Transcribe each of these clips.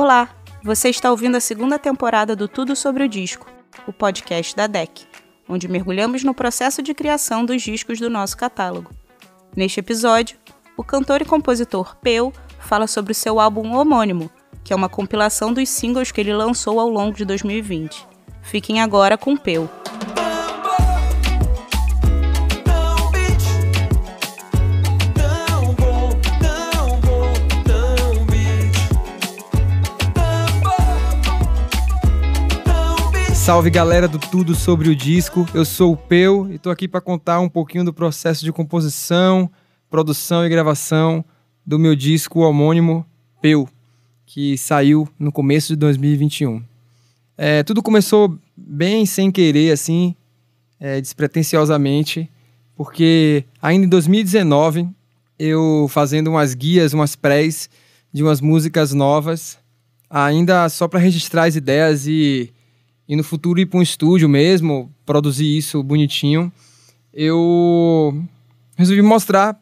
Olá, você está ouvindo a segunda temporada do Tudo sobre o Disco, o podcast da DEC, onde mergulhamos no processo de criação dos discos do nosso catálogo. Neste episódio, o cantor e compositor Peu fala sobre o seu álbum homônimo, que é uma compilação dos singles que ele lançou ao longo de 2020. Fiquem agora com Peu. Salve galera do Tudo Sobre o Disco, eu sou o Peu e tô aqui para contar um pouquinho do processo de composição, produção e gravação do meu disco homônimo Peu, que saiu no começo de 2021. É, tudo começou bem sem querer, assim, é, despretensiosamente, porque ainda em 2019 eu fazendo umas guias, umas prés de umas músicas novas, ainda só para registrar as ideias e e no futuro ir para um estúdio mesmo, produzir isso bonitinho, eu resolvi mostrar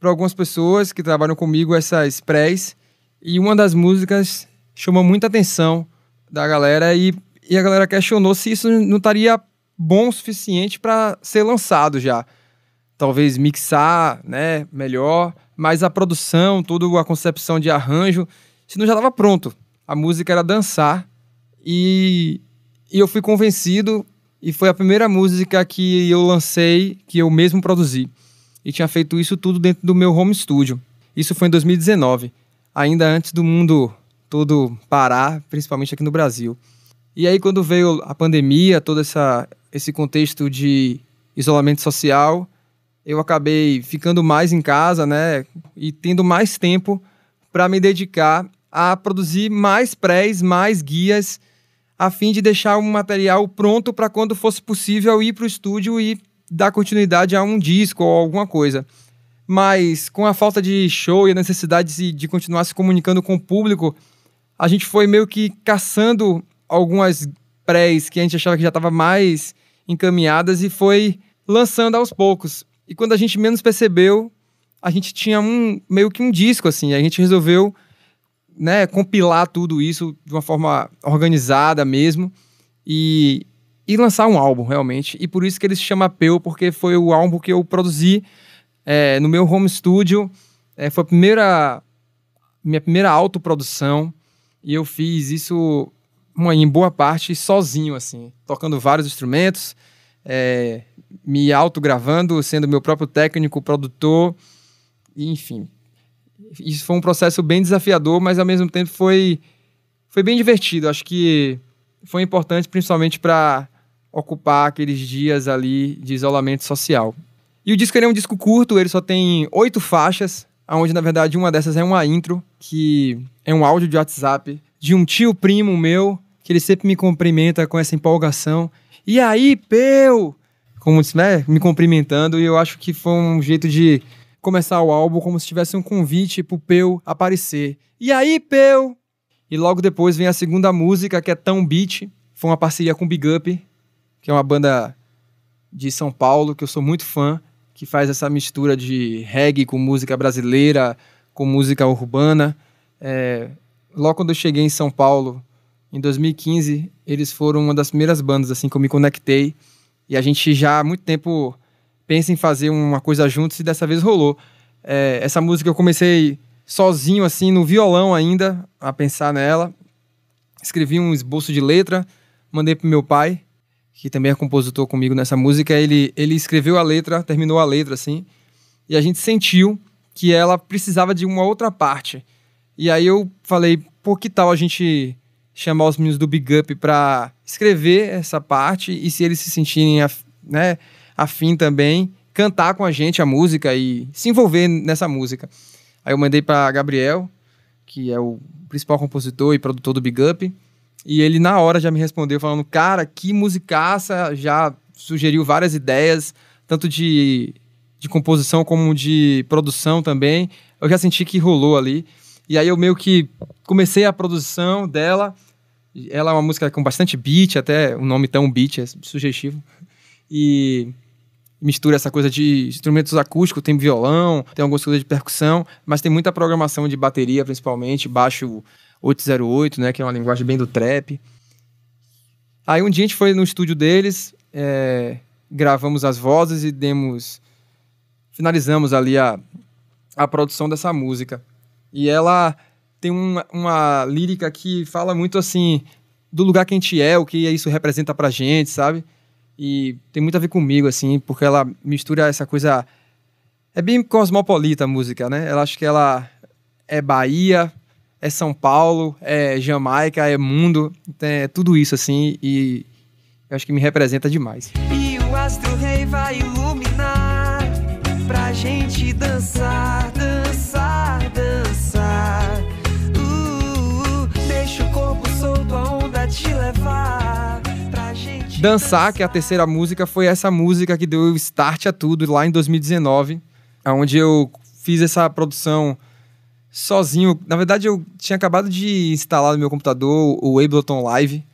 para algumas pessoas que trabalham comigo essas prés e uma das músicas chamou muita atenção da galera e, e a galera questionou se isso não estaria bom o suficiente para ser lançado já. Talvez mixar, né, melhor, mas a produção, toda a concepção de arranjo, se não já estava pronto. A música era dançar e e eu fui convencido e foi a primeira música que eu lancei que eu mesmo produzi. E tinha feito isso tudo dentro do meu home studio. Isso foi em 2019, ainda antes do mundo todo parar, principalmente aqui no Brasil. E aí quando veio a pandemia, todo essa, esse contexto de isolamento social, eu acabei ficando mais em casa, né, e tendo mais tempo para me dedicar a produzir mais prés, mais guias a fim de deixar o material pronto para quando fosse possível ir para o estúdio e dar continuidade a um disco ou alguma coisa. Mas com a falta de show e a necessidade de, de continuar se comunicando com o público, a gente foi meio que caçando algumas prés que a gente achava que já estava mais encaminhadas e foi lançando aos poucos. E quando a gente menos percebeu, a gente tinha um meio que um disco assim, a gente resolveu né, compilar tudo isso de uma forma organizada mesmo e, e lançar um álbum realmente. E por isso que ele se chama Peu, porque foi o álbum que eu produzi é, no meu home studio. É, foi a primeira, minha primeira autoprodução e eu fiz isso uma, em boa parte sozinho, assim, tocando vários instrumentos, é, me autogravando, sendo meu próprio técnico, produtor, enfim, isso foi um processo bem desafiador, mas ao mesmo tempo foi, foi bem divertido. Acho que foi importante, principalmente para ocupar aqueles dias ali de isolamento social. E o disco é um disco curto, ele só tem oito faixas, onde na verdade uma dessas é uma intro, que é um áudio de WhatsApp de um tio primo meu, que ele sempre me cumprimenta com essa empolgação. E aí, Peu! Como né, me cumprimentando, e eu acho que foi um jeito de começar o álbum como se tivesse um convite pro Peu aparecer. E aí, Peu? E logo depois vem a segunda música, que é Tão Beat. Foi uma parceria com Big Up, que é uma banda de São Paulo, que eu sou muito fã, que faz essa mistura de reggae com música brasileira, com música urbana. É, logo quando eu cheguei em São Paulo, em 2015, eles foram uma das primeiras bandas assim que eu me conectei. E a gente já há muito tempo pensa em fazer uma coisa juntos e dessa vez rolou. É, essa música eu comecei sozinho, assim, no violão ainda, a pensar nela. Escrevi um esboço de letra, mandei pro meu pai, que também é compositor comigo nessa música. Ele, ele escreveu a letra, terminou a letra, assim, e a gente sentiu que ela precisava de uma outra parte. E aí eu falei, pô, que tal a gente chamar os meninos do Big Up para escrever essa parte e se eles se sentirem, né, afim também cantar com a gente a música e se envolver nessa música. Aí eu mandei para Gabriel, que é o principal compositor e produtor do Big Up, e ele na hora já me respondeu falando: "Cara, que musicaça, já sugeriu várias ideias, tanto de de composição como de produção também. Eu já senti que rolou ali. E aí eu meio que comecei a produção dela. Ela é uma música com bastante beat, até o um nome tão beat é sugestivo. E mistura essa coisa de instrumentos acústicos, tem violão, tem algumas coisas de percussão, mas tem muita programação de bateria, principalmente, baixo 808, né, que é uma linguagem bem do trap. Aí um dia a gente foi no estúdio deles, é, gravamos as vozes e demos. finalizamos ali a, a produção dessa música. E ela tem uma, uma lírica que fala muito assim do lugar que a gente é, o que isso representa pra gente, sabe? e tem muito a ver comigo, assim, porque ela mistura essa coisa. É bem cosmopolita a música, né? Ela acho que ela é Bahia, é São Paulo, é Jamaica, é mundo, então é tudo isso, assim, e eu acho que me representa demais. E o astro rei vai iluminar pra gente dançar. Dançar, que é a terceira música, foi essa música que deu start a tudo lá em 2019, onde eu fiz essa produção sozinho. Na verdade, eu tinha acabado de instalar no meu computador o Ableton Live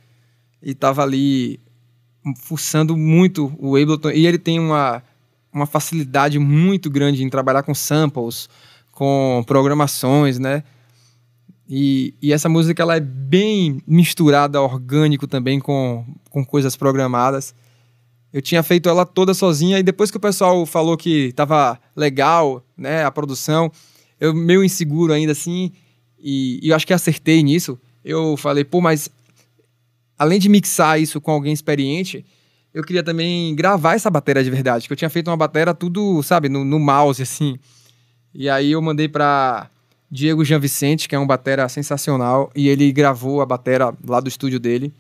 e tava ali fuçando muito o Ableton. E ele tem uma, uma facilidade muito grande em trabalhar com samples, com programações, né? E, e, essa música ela é bem misturada, orgânico também, com, com coisas programadas. Eu tinha feito ela toda sozinha e depois que o pessoal falou que tava legal, né, a produção, eu meio inseguro ainda assim, e, e eu acho que acertei nisso. Eu falei, pô, mas além de mixar isso com alguém experiente, eu queria também gravar essa bateria de verdade, que eu tinha feito uma bateria tudo, sabe, no, no mouse assim. E aí eu mandei para Diego Jean Vicente, que é um batera sensacional, e ele gravou a batera lá do estúdio dele.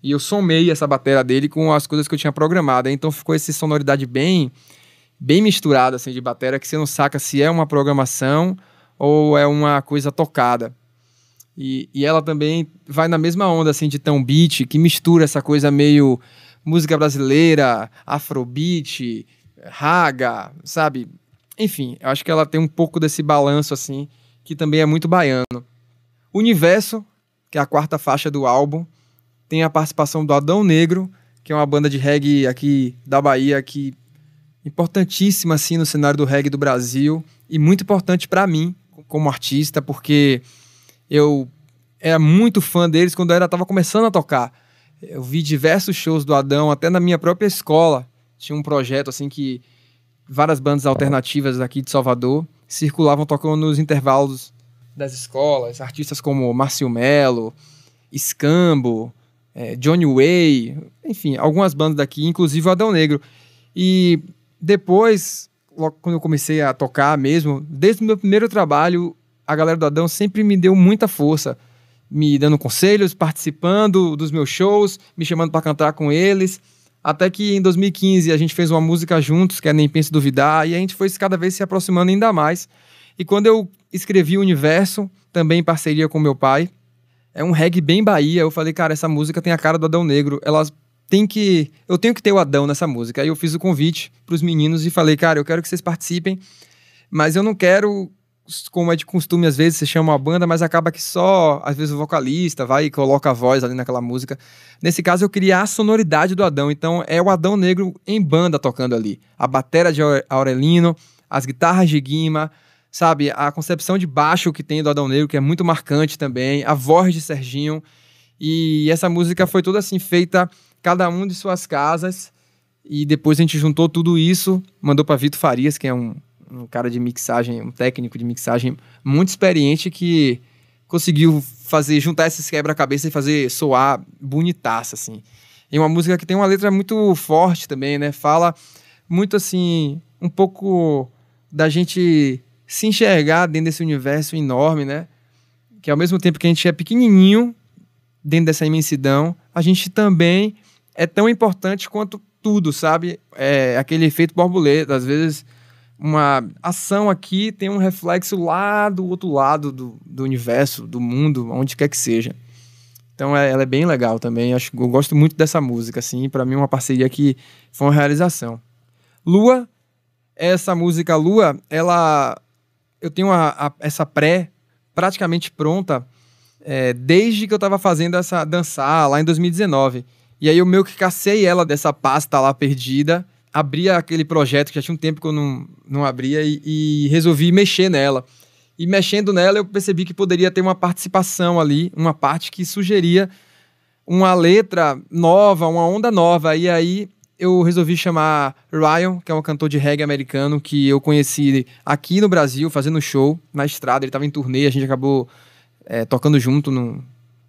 E eu somei essa batera dele com as coisas que eu tinha programado. Então ficou essa sonoridade bem bem misturada assim de batera que você não saca se é uma programação ou é uma coisa tocada. E, e ela também vai na mesma onda assim de tão beat que mistura essa coisa meio música brasileira, afrobeat, raga, sabe? Enfim, eu acho que ela tem um pouco desse balanço assim que também é muito baiano. Universo, que é a quarta faixa do álbum, tem a participação do Adão Negro, que é uma banda de reggae aqui da Bahia que importantíssima assim no cenário do reggae do Brasil e muito importante para mim como artista, porque eu era muito fã deles quando eu estava começando a tocar. Eu vi diversos shows do Adão, até na minha própria escola. Tinha um projeto assim que várias bandas alternativas aqui de Salvador circulavam tocando nos intervalos das escolas. Artistas como Márcio Melo, Scambo, é, Johnny Way, enfim, algumas bandas daqui, inclusive o Adão Negro. E depois, logo quando eu comecei a tocar mesmo, desde o meu primeiro trabalho, a galera do Adão sempre me deu muita força, me dando conselhos, participando dos meus shows, me chamando para cantar com eles. Até que em 2015 a gente fez uma música juntos, que é Nem Pense Duvidar, e a gente foi cada vez se aproximando ainda mais. E quando eu escrevi o Universo, também em parceria com meu pai, é um reggae bem Bahia, eu falei, cara, essa música tem a cara do Adão Negro, ela tem que. Eu tenho que ter o Adão nessa música. Aí eu fiz o convite para os meninos e falei, cara, eu quero que vocês participem, mas eu não quero como é de costume, às vezes você chama uma banda, mas acaba que só, às vezes, o vocalista vai e coloca a voz ali naquela música. Nesse caso, eu queria a sonoridade do Adão. Então, é o Adão Negro em banda tocando ali. A batera de Aurelino, as guitarras de Guima, sabe? A concepção de baixo que tem do Adão Negro, que é muito marcante também. A voz de Serginho. E essa música foi toda assim, feita cada um de suas casas. E depois a gente juntou tudo isso, mandou para Vitor Farias, que é um um cara de mixagem, um técnico de mixagem muito experiente que conseguiu fazer juntar esses quebra-cabeça e fazer soar bonitaça assim. E uma música que tem uma letra muito forte também, né? Fala muito assim, um pouco da gente se enxergar dentro desse universo enorme, né? Que ao mesmo tempo que a gente é pequenininho dentro dessa imensidão, a gente também é tão importante quanto tudo, sabe? É aquele efeito borboleta, às vezes uma ação aqui tem um reflexo lá do outro lado do, do universo, do mundo, onde quer que seja. Então é, ela é bem legal também. Acho, eu gosto muito dessa música, assim. Para mim, é uma parceria que foi uma realização. Lua, essa música Lua, ela. Eu tenho a, a, essa pré praticamente pronta é, desde que eu estava fazendo essa dançar lá em 2019. E aí eu meio que cacei ela dessa pasta lá perdida Abria aquele projeto que já tinha um tempo que eu não, não abria e, e resolvi mexer nela. E mexendo nela, eu percebi que poderia ter uma participação ali, uma parte que sugeria uma letra nova, uma onda nova. E aí eu resolvi chamar Ryan, que é um cantor de reggae americano que eu conheci aqui no Brasil, fazendo show na estrada. Ele estava em turnê, a gente acabou é, tocando junto num,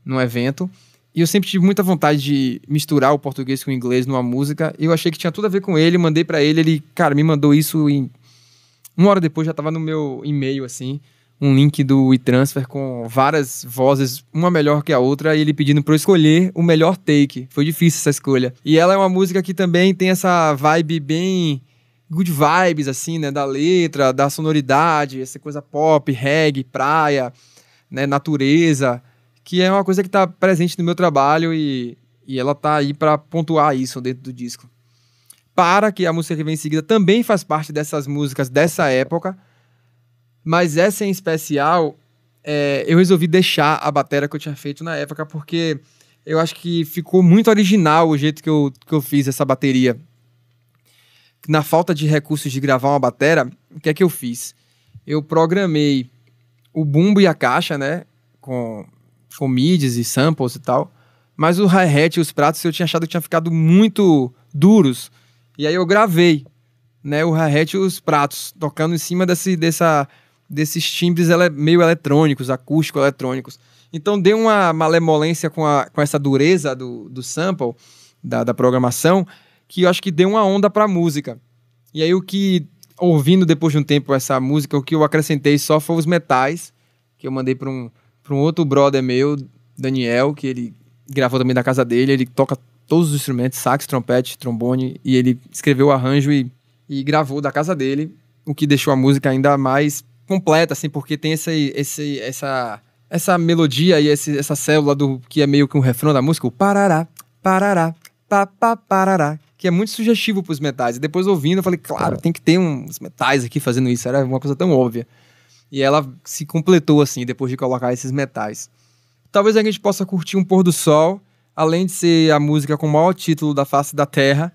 num evento. E eu sempre tive muita vontade de misturar o português com o inglês numa música. E eu achei que tinha tudo a ver com ele, mandei para ele, ele, cara, me mandou isso em uma hora depois já tava no meu e-mail assim, um link do e-transfer com várias vozes, uma melhor que a outra, e ele pedindo para eu escolher o melhor take. Foi difícil essa escolha. E ela é uma música que também tem essa vibe bem good vibes assim, né, da letra, da sonoridade, essa coisa pop, reggae, praia, né, natureza que é uma coisa que está presente no meu trabalho e, e ela tá aí para pontuar isso dentro do disco. Para que a música que vem em seguida também faz parte dessas músicas dessa época, mas essa em especial, é, eu resolvi deixar a bateria que eu tinha feito na época, porque eu acho que ficou muito original o jeito que eu, que eu fiz essa bateria. Na falta de recursos de gravar uma bateria, o que é que eu fiz? Eu programei o bumbo e a caixa, né? Com com tipo, mids e samples e tal. Mas o hi-hat e os pratos eu tinha achado que tinha ficado muito duros. E aí eu gravei, né, o hi-hat e os pratos, tocando em cima desse, dessa, desses timbres ele, meio eletrônicos, acústico-eletrônicos. Então deu uma malemolência com, a, com essa dureza do, do sample, da, da programação, que eu acho que deu uma onda a música. E aí o que, ouvindo depois de um tempo essa música, o que eu acrescentei só foi os metais, que eu mandei para um para um outro brother meu, Daniel, que ele gravou também da casa dele, ele toca todos os instrumentos, sax, trompete, trombone, e ele escreveu o arranjo e, e gravou da casa dele, o que deixou a música ainda mais completa, assim, porque tem essa, esse, essa, essa melodia e esse, essa célula do que é meio que um refrão da música, o parará, parará, pa, pa, parará, que é muito sugestivo para os metais. E depois ouvindo, eu falei, claro, é. tem que ter uns metais aqui fazendo isso, era uma coisa tão óbvia. E ela se completou assim, depois de colocar esses metais. Talvez a gente possa curtir um pôr do sol, além de ser a música com o maior título da face da Terra.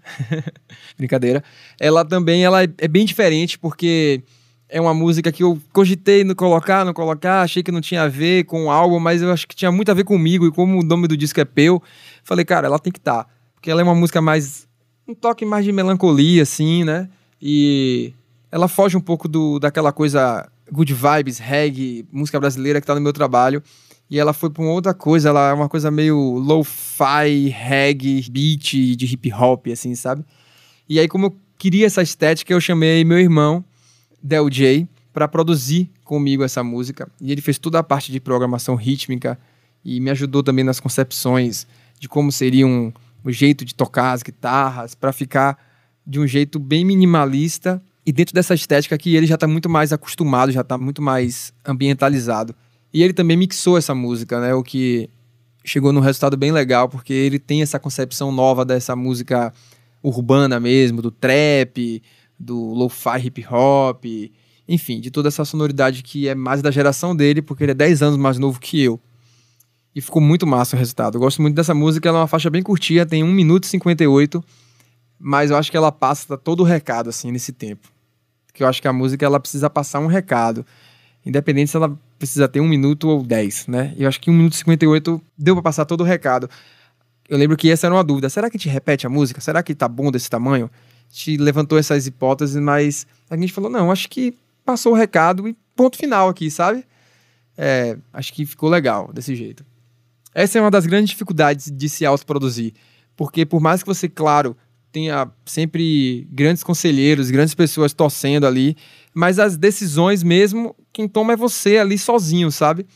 Brincadeira. Ela também ela é, é bem diferente, porque é uma música que eu cogitei no colocar, não colocar, achei que não tinha a ver com o álbum, mas eu acho que tinha muito a ver comigo. E como o nome do disco é Peu, falei, cara, ela tem que estar. Tá, porque ela é uma música mais. um toque mais de melancolia, assim, né? E ela foge um pouco do, daquela coisa good vibes, reggae, música brasileira que tá no meu trabalho. E ela foi pra uma outra coisa, ela é uma coisa meio lo-fi, reggae, beat de hip hop, assim, sabe? E aí, como eu queria essa estética, eu chamei meu irmão, Del J, pra produzir comigo essa música. E ele fez toda a parte de programação rítmica e me ajudou também nas concepções de como seria um, um jeito de tocar as guitarras, para ficar de um jeito bem minimalista e dentro dessa estética que ele já está muito mais acostumado, já está muito mais ambientalizado. E ele também mixou essa música, né? O que chegou num resultado bem legal, porque ele tem essa concepção nova dessa música urbana mesmo, do trap, do lo-fi hip hop, enfim, de toda essa sonoridade que é mais da geração dele, porque ele é 10 anos mais novo que eu. E ficou muito massa o resultado. Eu gosto muito dessa música, ela é uma faixa bem curtinha, tem 1 minuto e 58, mas eu acho que ela passa todo o recado assim nesse tempo que eu acho que a música ela precisa passar um recado. Independente se ela precisa ter um minuto ou dez, né? eu acho que um minuto e cinquenta e oito deu para passar todo o recado. Eu lembro que essa era uma dúvida. Será que a gente repete a música? Será que tá bom desse tamanho? Te levantou essas hipóteses, mas a gente falou, não, acho que passou o recado e ponto final aqui, sabe? É, acho que ficou legal desse jeito. Essa é uma das grandes dificuldades de se autoproduzir. Porque por mais que você, claro, tenha sempre grandes conselheiros, grandes pessoas torcendo ali, mas as decisões mesmo, quem toma é você ali sozinho, sabe?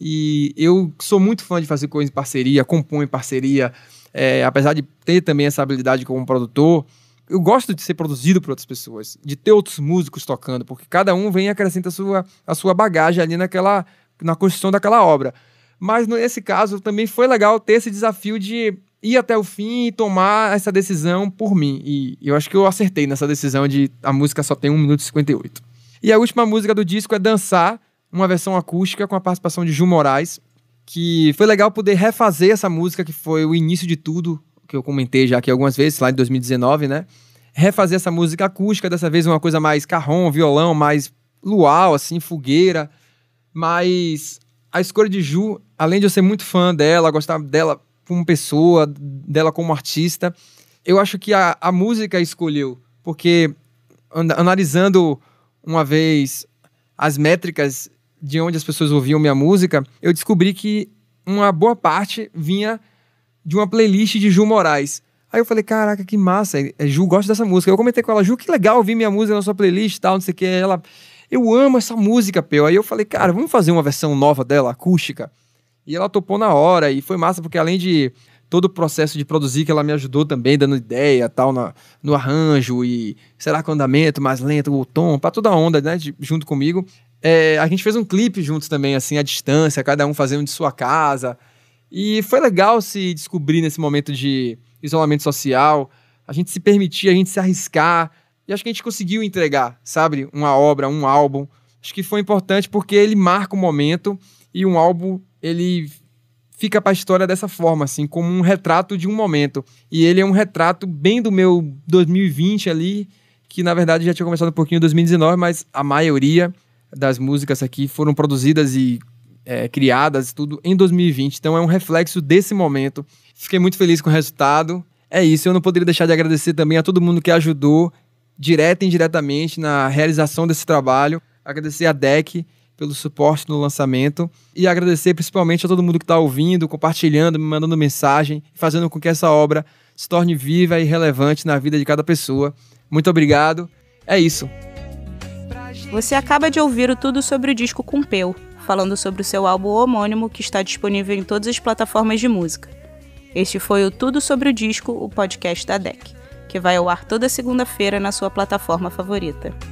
E eu sou muito fã de fazer coisas em parceria, compor em parceria, é, apesar de ter também essa habilidade como produtor, eu gosto de ser produzido por outras pessoas, de ter outros músicos tocando, porque cada um vem e acrescenta a sua, a sua bagagem ali naquela, na construção daquela obra. Mas nesse caso também foi legal ter esse desafio de ir até o fim e tomar essa decisão por mim. E eu acho que eu acertei nessa decisão de a música só tem 1 minuto e 58. E a última música do disco é Dançar, uma versão acústica com a participação de Ju Moraes, que foi legal poder refazer essa música que foi o início de tudo, que eu comentei já aqui algumas vezes, lá em 2019, né? Refazer essa música acústica, dessa vez uma coisa mais carrom, violão, mais luau, assim, fogueira. Mas a escolha de Ju, além de eu ser muito fã dela, gostar dela como pessoa, dela como artista. Eu acho que a, a música escolheu, porque analisando uma vez as métricas de onde as pessoas ouviam minha música, eu descobri que uma boa parte vinha de uma playlist de Ju Moraes. Aí eu falei, caraca, que massa, é, é, Ju gosta dessa música. Eu comentei com ela, Ju, que legal ouvir minha música na sua playlist e tal, não sei o que. Ela, eu amo essa música, Peu. Aí eu falei, cara, vamos fazer uma versão nova dela, acústica. E ela topou na hora e foi massa, porque além de todo o processo de produzir, que ela me ajudou também, dando ideia tal, na, no arranjo e será que o andamento mais lento, o tom, para toda a onda, né, de, junto comigo. É, a gente fez um clipe juntos também, assim, à distância, cada um fazendo de sua casa. E foi legal se descobrir nesse momento de isolamento social, a gente se permitir, a gente se arriscar. E acho que a gente conseguiu entregar, sabe, uma obra, um álbum. Acho que foi importante porque ele marca o momento e um álbum ele fica para a história dessa forma, assim, como um retrato de um momento. E ele é um retrato bem do meu 2020 ali, que na verdade já tinha começado um pouquinho em 2019, mas a maioria das músicas aqui foram produzidas e é, criadas tudo em 2020. Então é um reflexo desse momento. Fiquei muito feliz com o resultado. É isso, eu não poderia deixar de agradecer também a todo mundo que ajudou, direta e indiretamente, na realização desse trabalho. Agradecer a DEC, pelo suporte no lançamento e agradecer principalmente a todo mundo que está ouvindo, compartilhando, me mandando mensagem, fazendo com que essa obra se torne viva e relevante na vida de cada pessoa. Muito obrigado. É isso. Você acaba de ouvir o tudo sobre o disco Cumpeu, falando sobre o seu álbum homônimo que está disponível em todas as plataformas de música. Este foi o Tudo sobre o Disco, o podcast da DEC, que vai ao ar toda segunda-feira na sua plataforma favorita.